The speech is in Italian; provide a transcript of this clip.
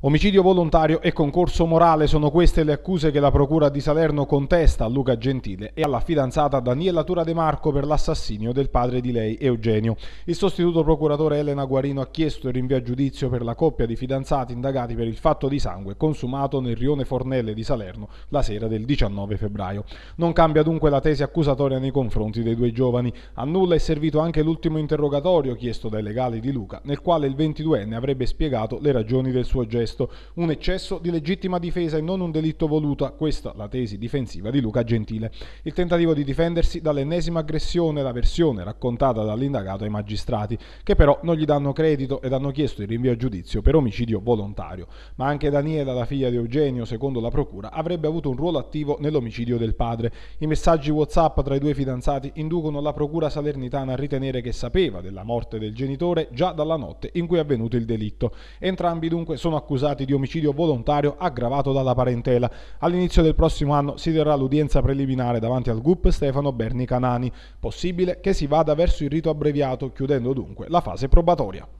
Omicidio volontario e concorso morale sono queste le accuse che la Procura di Salerno contesta a Luca Gentile e alla fidanzata Daniela Tura De Marco per l'assassinio del padre di lei, Eugenio. Il sostituto procuratore Elena Guarino ha chiesto il rinvio a giudizio per la coppia di fidanzati indagati per il fatto di sangue consumato nel rione Fornelle di Salerno la sera del 19 febbraio. Non cambia dunque la tesi accusatoria nei confronti dei due giovani. A nulla è servito anche l'ultimo interrogatorio chiesto dai legali di Luca, nel quale il 22enne avrebbe spiegato le ragioni del suo gesto contesto, un eccesso di legittima difesa e non un delitto voluto, questa la tesi difensiva di Luca Gentile. Il tentativo di difendersi dall'ennesima aggressione, la versione raccontata dall'indagato ai magistrati, che però non gli danno credito ed hanno chiesto il rinvio a giudizio per omicidio volontario. Ma anche Daniela, la figlia di Eugenio, secondo la procura, avrebbe avuto un ruolo attivo nell'omicidio del padre. I messaggi WhatsApp tra i due fidanzati inducono la procura salernitana a ritenere che sapeva della morte del genitore già dalla notte in cui è avvenuto il delitto. Entrambi dunque sono accusati accusati di omicidio volontario aggravato dalla parentela. All'inizio del prossimo anno si terrà l'udienza preliminare davanti al GUP Stefano Berni Canani. Possibile che si vada verso il rito abbreviato, chiudendo dunque la fase probatoria.